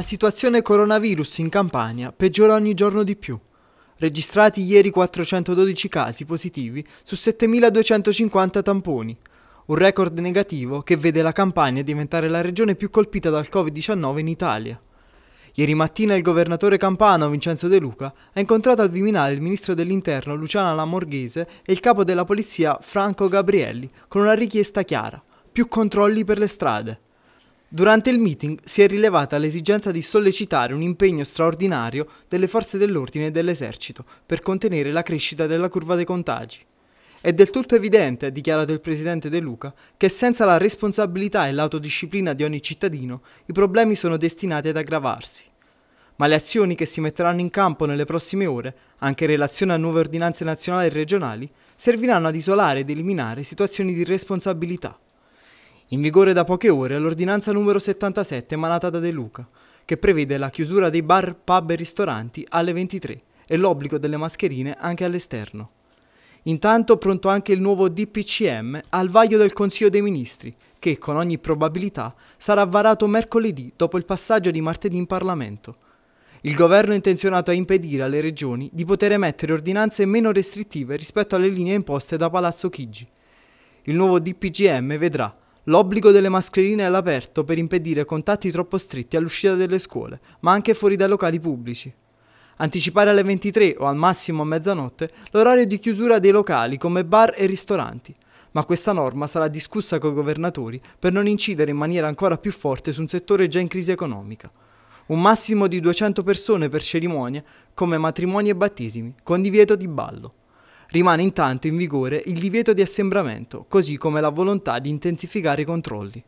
La situazione coronavirus in Campania peggiora ogni giorno di più. Registrati ieri 412 casi positivi su 7.250 tamponi, un record negativo che vede la Campania diventare la regione più colpita dal Covid-19 in Italia. Ieri mattina il governatore campano Vincenzo De Luca ha incontrato al Viminale il ministro dell'Interno Luciana Lamorghese e il capo della polizia Franco Gabrielli con una richiesta chiara, più controlli per le strade. Durante il meeting si è rilevata l'esigenza di sollecitare un impegno straordinario delle forze dell'ordine e dell'esercito per contenere la crescita della curva dei contagi. È del tutto evidente, ha dichiarato il presidente De Luca, che senza la responsabilità e l'autodisciplina di ogni cittadino i problemi sono destinati ad aggravarsi. Ma le azioni che si metteranno in campo nelle prossime ore, anche in relazione a nuove ordinanze nazionali e regionali, serviranno ad isolare ed eliminare situazioni di responsabilità. In vigore da poche ore l'ordinanza numero 77 emanata da De Luca, che prevede la chiusura dei bar, pub e ristoranti alle 23 e l'obbligo delle mascherine anche all'esterno. Intanto pronto anche il nuovo DPCM al vaglio del Consiglio dei Ministri, che con ogni probabilità sarà varato mercoledì dopo il passaggio di martedì in Parlamento. Il governo è intenzionato a impedire alle regioni di poter emettere ordinanze meno restrittive rispetto alle linee imposte da Palazzo Chigi. Il nuovo DPGM vedrà L'obbligo delle mascherine all'aperto per impedire contatti troppo stretti all'uscita delle scuole, ma anche fuori dai locali pubblici. Anticipare alle 23 o al massimo a mezzanotte l'orario di chiusura dei locali come bar e ristoranti, ma questa norma sarà discussa coi governatori per non incidere in maniera ancora più forte su un settore già in crisi economica. Un massimo di 200 persone per cerimonie, come matrimoni e battesimi, con divieto di ballo. Rimane intanto in vigore il divieto di assembramento, così come la volontà di intensificare i controlli.